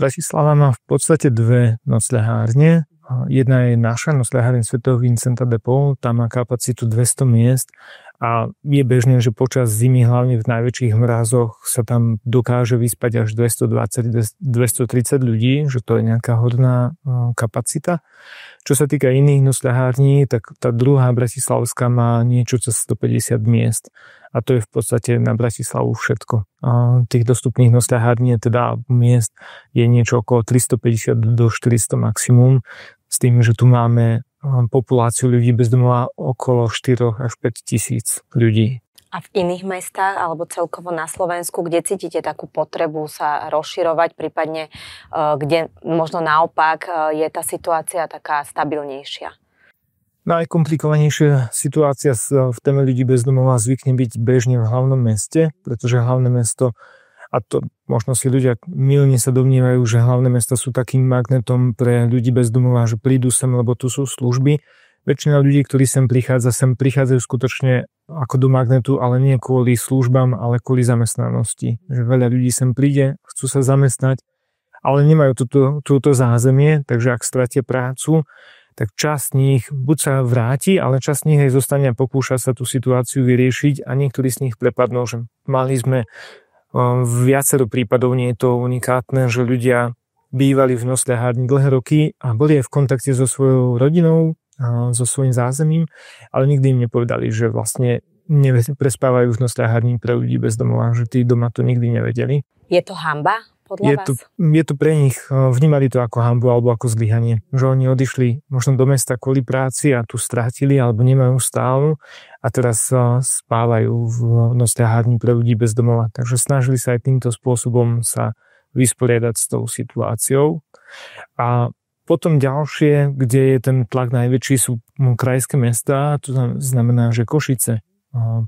Bratislava má v podstate dve noclahárne. Jedna je naša noclahárne Svetového Vincenta de Paul, tá má kapacitu 200 miest a je bežné, že počas zimy, hlavne v najväčších mrazoch, sa tam dokáže vyspať až 220-230 ľudí, že to je nejaká hodná e, kapacita. Čo sa týka iných nosľahární, tak tá druhá bratislavská má niečo cez 150 miest. A to je v podstate na Bratislavu všetko. A tých dostupných nosľahární, teda miest, je niečo okolo 350 do 400 maximum s tým, že tu máme populáciu ľudí bez domova okolo 4 až 5 tisíc ľudí. A v iných mestách alebo celkovo na Slovensku, kde cítite takú potrebu sa rozširovať, prípadne e, kde možno naopak e, je tá situácia taká stabilnejšia? Najkomplikovanejšia situácia v téme ľudí bez domova zvykne byť bežne v hlavnom meste, pretože hlavné mesto a to možno si ľudia milne sa domnívajú, že hlavné mesta sú takým magnetom pre ľudí bez domova, že prídu sem, lebo tu sú služby. Väčšina ľudí, ktorí sem prichádza, sem prichádzajú skutočne ako do magnetu, ale nie kvôli službám, ale kvôli zamestnanosti. Že veľa ľudí sem príde, chcú sa zamestnať, ale nemajú túto, túto zázemie, takže ak stratia prácu, tak časť nich buď sa vráti, ale časť nich aj zostane a pokúša sa tú situáciu vyriešiť a niektorí z nich prepadnú, že mali sme Ehm, v viacero prípadov nie je to unikátne, že ľudia bývali v nosľahárni dlhé roky a boli aj v kontakte so svojou rodinou, ehm, so svojím zázemím, ale nikdy im nepovedali, že vlastne prespávajú v nosľahárni pre ľudí bez domova, že tí doma to nikdy nevedeli. Je to hamba podľa je vás? To, je to pre nich, eh, vnímali to ako hambu alebo ako zlyhanie. Že oni odišli možno do mesta kvôli práci a tu strátili alebo nemajú stálu a teraz eh, spávajú v nosťahárni pre ľudí bez domova. Takže snažili sa aj týmto spôsobom sa vysporiadať s tou situáciou. A potom ďalšie, kde je ten tlak najväčší, sú krajské mesta, to znamená, že Košice,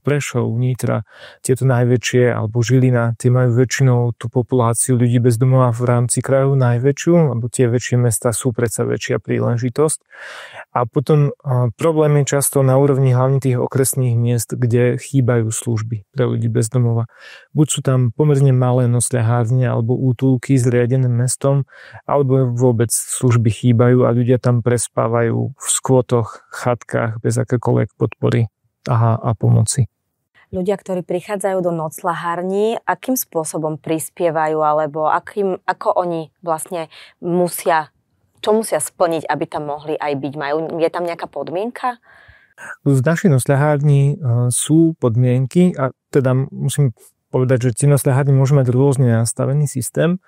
Prešov, Nitra, tieto najväčšie, alebo Žilina, tie majú väčšinou tú populáciu ľudí bez domova v rámci krajov najväčšiu, lebo tie väčšie mesta sú predsa väčšia príležitosť. A potom problém je často na úrovni hlavne tých okresných miest, kde chýbajú služby pre ľudí bez domova. Buď sú tam pomerne malé nosľahárne alebo útulky zriadené mestom, alebo vôbec služby chýbajú a ľudia tam prespávajú v skvotoch, chatkách bez akékoľvek podpory a, a pomoci. Ľudia, ktorí prichádzajú do noclahární, akým spôsobom prispievajú alebo akým, ako oni vlastne musia, čo musia splniť, aby tam mohli aj byť? Majú, je tam nejaká podmienka? V našej nocľahárni e, sú podmienky a teda musím povedať, že tie nocľahárne môžu mať rôzne nastavený systém.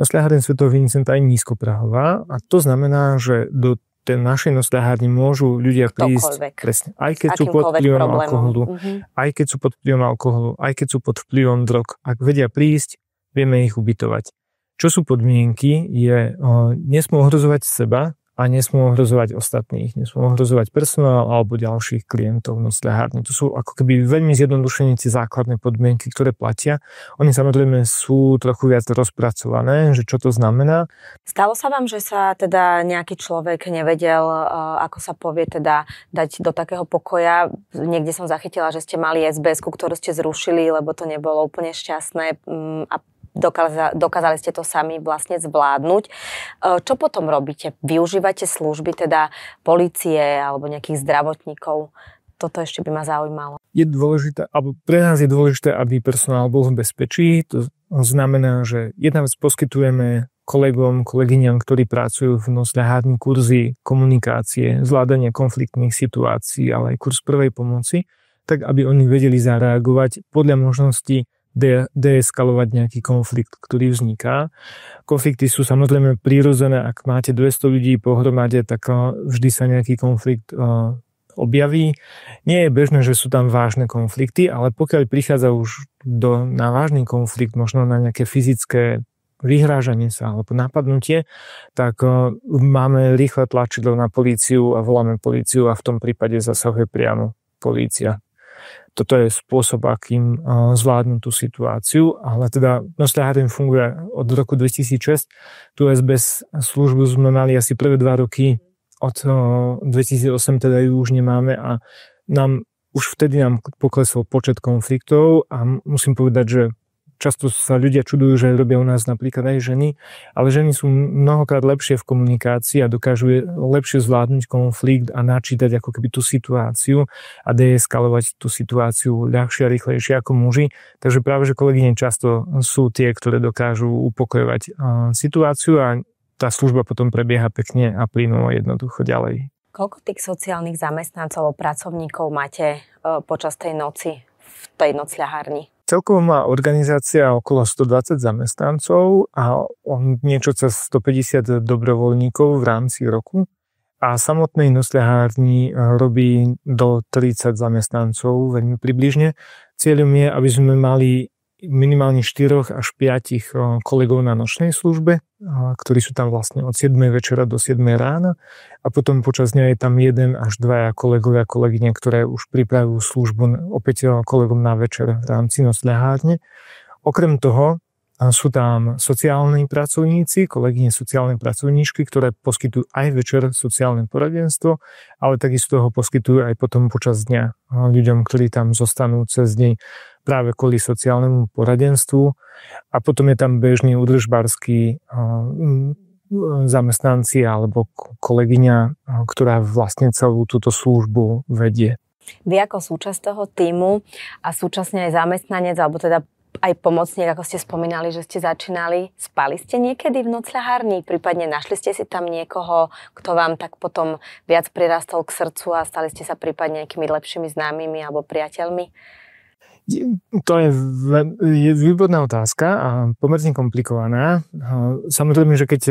Nocľahárne Svetový Vincenta je nízkoprahová a to znamená, že do ten našej nocľahárni môžu ľudia prísť, presne, aj keď sú pod vplyvom problémom. alkoholu, mm-hmm. aj keď sú pod vplyvom alkoholu, aj keď sú pod vplyvom drog, ak vedia prísť, vieme ich ubytovať. Čo sú podmienky, je o, nesmú ohrozovať seba, a nesmú ohrozovať ostatných, nesmú ohrozovať personál alebo ďalších klientov v nocľahárni. To sú ako keby veľmi zjednodušení tie základné podmienky, ktoré platia. Oni samozrejme sú trochu viac rozpracované, že čo to znamená. Stalo sa vám, že sa teda nejaký človek nevedel, e, ako sa povie, teda dať do takého pokoja? Niekde som zachytila, že ste mali SBS, ktorú ste zrušili, lebo to nebolo úplne šťastné mm, a Dokaza, dokázali ste to sami vlastne zvládnuť. E, čo potom robíte? Využívate služby teda policie alebo nejakých zdravotníkov? Toto ešte by ma zaujímalo. Je dôležité, alebo pre nás je dôležité, aby personál bol v bezpečí. To znamená, že jedna vec poskytujeme kolegom, kolegyňam, ktorí pracujú v nosľahárni kurzy komunikácie, zvládania konfliktných situácií, ale aj kurz prvej pomoci, tak aby oni vedeli zareagovať podľa možností de- deeskalovať nejaký konflikt, ktorý vzniká. Konflikty sú samozrejme prírodzené, ak máte 200 ľudí pohromade, tak eh, vždy sa nejaký konflikt eh, objaví. Nie je bežné, že sú tam vážne konflikty, ale pokiaľ prichádza už do, na vážny konflikt, možno na nejaké fyzické vyhrážanie sa alebo napadnutie, tak eh, máme rýchle tlačidlo na políciu a voláme políciu a v tom prípade zasahuje priamo polícia toto je spôsob, akým eh, zvládnu tú situáciu, ale teda Nostraharium funguje od roku 2006. Tu SBS službu sme mali asi prvé dva roky, od 2008 eh, teda ju už nemáme a nám už vtedy nám poklesol počet konfliktov a musím povedať, že Často sa ľudia čudujú, že robia u nás napríklad aj ženy, ale ženy sú mnohokrát lepšie v komunikácii a dokážu lepšie zvládnuť konflikt a načítať ako keby tú situáciu a deeskalovať tú situáciu ľahšie a rýchlejšie ako muži. Takže práve, že kolegyne často sú tie, ktoré dokážu upokojovať eh, situáciu a tá služba potom prebieha pekne a plynulo jednoducho ďalej. Koľko tých sociálnych zamestnancov, pracovníkov máte eh, počas tej noci v tej nocľahárni? Celkovo má organizácia okolo 120 zamestnancov a on niečo cez 150 dobrovoľníkov v rámci roku. A samotnej nosľahárni eh, robí do 30 zamestnancov veľmi približne. Cieľom je, aby sme mali minimálne 4 až 5 kolegov na nočnej službe, ktorí sú tam vlastne od 7. večera do 7. rána a potom počas dňa je tam jeden až dvaja kolegovia a kolegyne, ktoré už pripravujú službu opäť kolegom na večer v rámci nocľahárne. Okrem toho sú tam sociálni pracovníci, kolegyne sociálne pracovníčky, ktoré poskytujú aj večer sociálne poradenstvo, ale takisto ho poskytujú aj potom počas dňa ľuďom, ktorí tam zostanú cez deň práve kvôli sociálnemu poradenstvu. A potom je tam bežný udržbársky eh, mm, zamestnanci alebo kolegyňa, eh, ktorá vlastne celú túto službu vedie. Vy ako súčasť toho týmu a súčasne aj zamestnanec, alebo teda aj pomocník, ako ste spomínali, že ste začínali, spali ste niekedy v nocľahárni, prípadne našli ste si tam niekoho, kto vám tak potom viac prirastol k srdcu a stali ste sa prípadne nejakými lepšími známymi alebo priateľmi? To je, je výborná otázka a pomerne komplikovaná. Samozrejme, že keď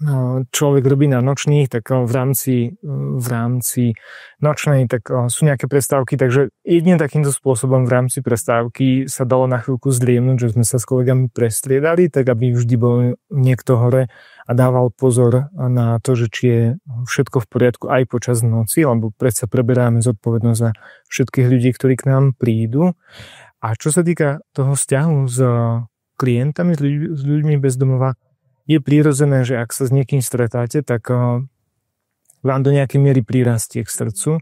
No, človek robí na nočných, tak v rámci, v rámci nočnej tak sú nejaké prestávky, takže jedine takýmto spôsobom v rámci prestávky sa dalo na chvíľku zdriemnúť, že sme sa s kolegami prestriedali, tak aby vždy bol niekto hore a dával pozor na to, že či je všetko v poriadku aj počas noci, lebo predsa preberáme zodpovednosť za všetkých ľudí, ktorí k nám prídu. A čo sa týka toho vzťahu s klientami, s ľuďmi bezdomová, je prírodzené, že ak sa s niekým stretáte, tak eh, vám do nejakej miery prirastie k srdcu.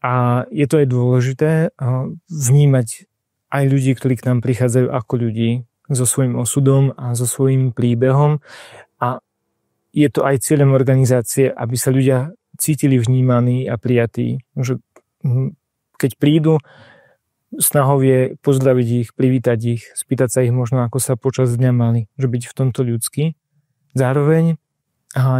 A je to aj dôležité eh, vnímať aj ľudí, ktorí k nám prichádzajú ako ľudí so svojím osudom a so svojím príbehom. A je to aj cieľom organizácie, aby sa ľudia cítili vnímaní a prijatí. Že hm, keď prídu, snahou je pozdraviť ich, privítať ich, spýtať sa ich možno, ako sa počas dňa mali, že byť v tomto ľudský. Zároveň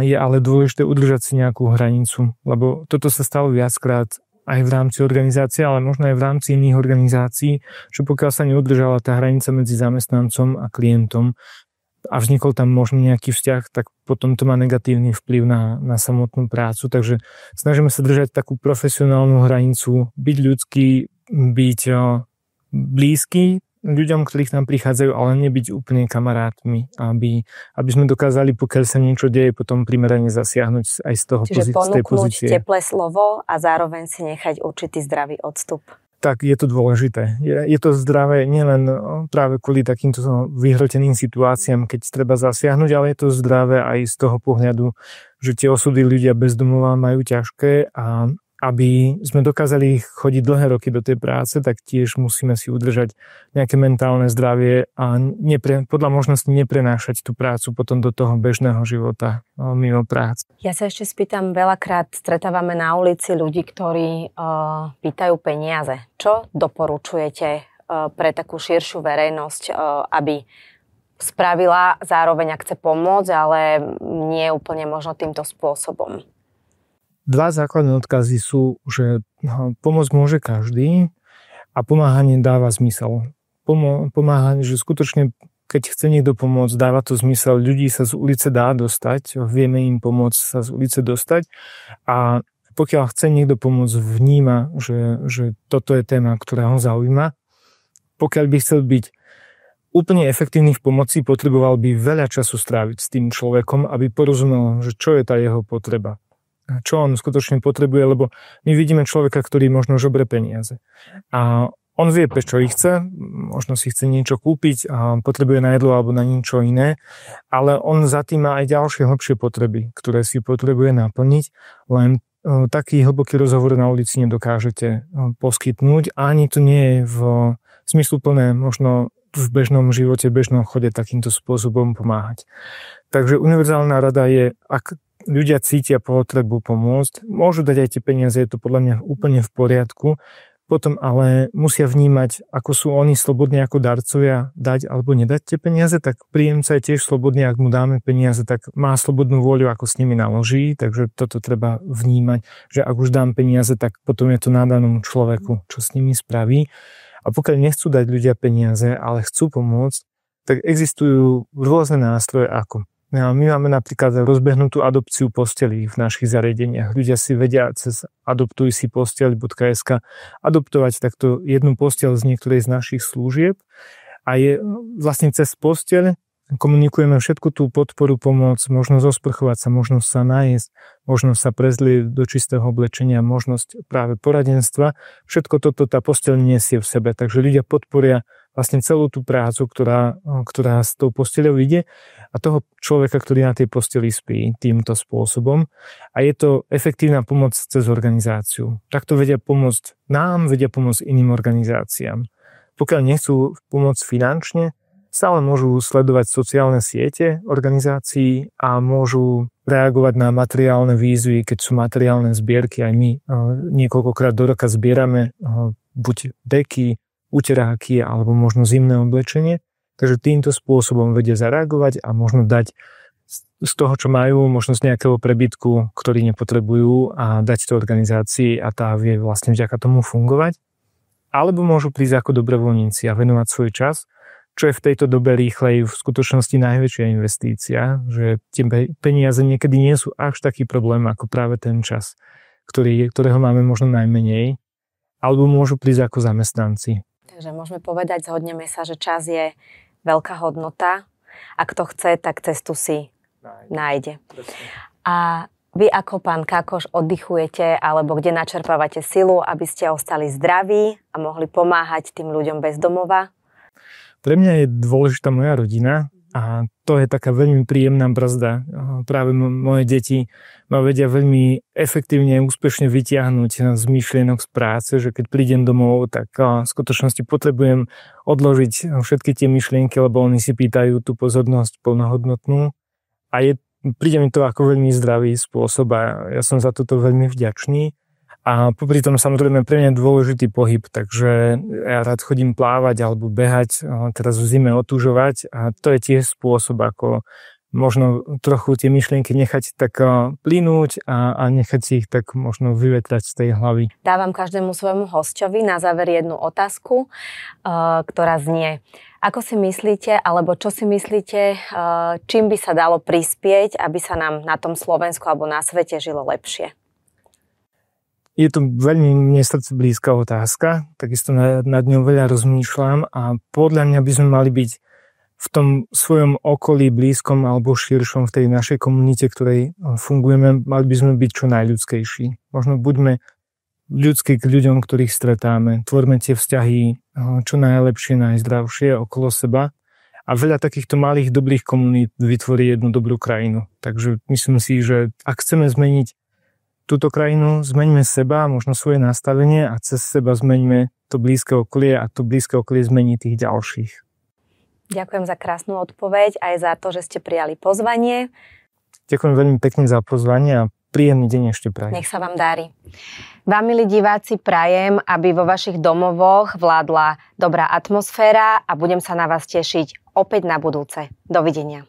je ale dôležité udržať si nejakú hranicu, lebo toto sa stalo viackrát aj v rámci organizácie, ale možno aj v rámci iných organizácií, že pokiaľ sa neudržala tá hranica medzi zamestnancom a klientom a vznikol tam možný nejaký vzťah, tak potom to má negatívny vplyv na, na samotnú prácu. Takže snažíme sa držať takú profesionálnu hranicu, byť ľudský, byť blízky ľuďom, ktorí k nám prichádzajú, ale nebyť úplne kamarátmi, aby, aby sme dokázali, pokiaľ sa niečo deje, potom primerane zasiahnuť aj z toho Čiže pozí- z pozície. teplé slovo a zároveň si nechať určitý zdravý odstup tak je to dôležité. Je, je to zdravé nielen práve kvôli takýmto vyhroteným situáciám, keď treba zasiahnuť, ale je to zdravé aj z toho pohľadu, že tie osudy ľudia bez domova majú ťažké a aby sme dokázali chodiť dlhé roky do tej práce, tak tiež musíme si udržať nejaké mentálne zdravie a nepre, podľa možnosti neprenášať tú prácu potom do toho bežného života no, mimo práce. Ja sa ešte spýtam, veľakrát stretávame na ulici ľudí, ktorí uh, pýtajú peniaze. Čo doporučujete uh, pre takú širšiu verejnosť, uh, aby spravila zároveň, ak chce pomôcť, ale nie úplne možno týmto spôsobom? Dva základné odkazy sú, že no, pomoc môže každý a pomáhanie dáva zmysel. Pomo- pomáhanie, že skutočne keď chce niekto pomôcť, dáva to zmysel. Ľudí sa z ulice dá dostať, vieme im pomôcť sa z ulice dostať a pokiaľ chce niekto pomôcť, vníma, že, že toto je téma, ktorá ho zaujíma. Pokiaľ by chcel byť úplne efektívny v pomoci, potreboval by veľa času stráviť s tým človekom, aby porozumel, že čo je tá jeho potreba čo on skutočne potrebuje, lebo my vidíme človeka, ktorý možno žobre peniaze. A on vie, prečo ich chce, možno si chce niečo kúpiť a potrebuje na jedlo alebo na niečo iné, ale on za tým má aj ďalšie hlbšie potreby, ktoré si potrebuje naplniť, len e, taký hlboký rozhovor na ulici nedokážete e, poskytnúť a ani to nie je v zmysluplné možno v bežnom živote, bežnom chode takýmto spôsobom pomáhať. Takže univerzálna rada je, ak ľudia cítia potrebu pomôcť, môžu dať aj tie peniaze, je to podľa mňa úplne v poriadku, potom ale musia vnímať, ako sú oni slobodní ako darcovia dať alebo nedať tie peniaze, tak príjemca je tiež slobodný, ak mu dáme peniaze, tak má slobodnú voľu, ako s nimi naloží, takže toto treba vnímať, že ak už dám peniaze, tak potom je to na človeku, čo s nimi spraví. A pokiaľ nechcú dať ľudia peniaze, ale chcú pomôcť, tak existujú rôzne nástroje, ako No my máme napríklad rozbehnutú adopciu postelí v našich zariadeniach. Ľudia si vedia cez adoptujsiposteľ.sk adoptovať takto jednu posteľ z niektorej z našich služieb a je vlastne cez posteľ komunikujeme všetku tú podporu, pomoc, možnosť osprchovať sa, možnosť sa nájsť, možnosť sa prezlieť do čistého oblečenia, možnosť práve poradenstva. Všetko toto tá posteľ nesie v sebe, takže ľudia podporia vlastne celú tú prácu, ktorá, ktorá s tou posteľou ide a toho človeka, ktorý na tej posteli spí týmto spôsobom. A je to efektívna pomoc cez organizáciu. Takto vedia pomôcť nám, vedia pomôcť iným organizáciám. Pokiaľ nechcú pomôcť finančne, stále môžu sledovať sociálne siete organizácií a môžu reagovať na materiálne výzvy, keď sú materiálne zbierky. Aj my niekoľkokrát do roka zbierame buď deky, uteráky alebo možno zimné oblečenie. Takže týmto spôsobom vedia zareagovať a možno dať z toho, čo majú, možno z nejakého prebytku, ktorý nepotrebujú a dať to organizácii a tá vie vlastne vďaka tomu fungovať. Alebo môžu prísť ako dobrovoľníci a venovať svoj čas, čo je v tejto dobe rýchlej v skutočnosti najväčšia investícia, že tie peniaze niekedy nie sú až taký problém ako práve ten čas, ktorý, ktorého máme možno najmenej, alebo môžu prísť ako zamestnanci. Takže môžeme povedať, zhodneme sa, že čas je veľká hodnota a kto chce, tak cestu si nájde. nájde. A vy ako pán Kakoš oddychujete alebo kde načerpávate silu, aby ste ostali zdraví a mohli pomáhať tým ľuďom bez domova? Pre mňa je dôležitá moja rodina, a to je taká veľmi príjemná brzda. Práve moje deti ma vedia veľmi efektívne, a úspešne vytiahnuť e, z myšlienok z práce, že keď prídem domov, tak e, v skutočnosti potrebujem odložiť e, všetky tie myšlienky, lebo oni si pýtajú tú pozornosť plnohodnotnú. A je, príde mi to ako veľmi zdravý spôsob a ja som za toto veľmi vďačný. A popri tom samozrejme pre mňa dôležitý pohyb, takže ja rád chodím plávať alebo behať, teraz v zime otúžovať a to je tiež spôsob, ako možno trochu tie myšlienky nechať tak plynúť a, a nechať si ich tak možno vyvetrať z tej hlavy. Dávam každému svojmu hosťovi na záver jednu otázku, ktorá znie. Ako si myslíte, alebo čo si myslíte, čím by sa dalo prispieť, aby sa nám na tom Slovensku alebo na svete žilo lepšie? Je to veľmi mne srdce blízka otázka, takisto nad, nad ňou veľa rozmýšľam a podľa mňa by sme mali byť v tom svojom okolí, blízkom alebo širšom, v tej našej komunite, ktorej eh, fungujeme, mali by sme byť čo najľudskejší. Možno buďme ľudskí k ľuďom, ktorých stretáme, tvorme tie vzťahy eh, čo najlepšie, najzdravšie okolo seba a veľa takýchto malých dobrých komunít vytvorí jednu dobrú krajinu. Takže myslím si, že ak chceme zmeniť túto krajinu, zmeňme seba, možno svoje nastavenie a cez seba zmeňme to blízke okolie a to blízke okolie zmení tých ďalších. Ďakujem za krásnu odpoveď aj za to, že ste prijali pozvanie. Ďakujem veľmi pekne za pozvanie a príjemný deň ešte prajem. Nech sa vám dári. Vám, milí diváci, prajem, aby vo vašich domovoch vládla dobrá atmosféra a budem sa na vás tešiť opäť na budúce. Dovidenia.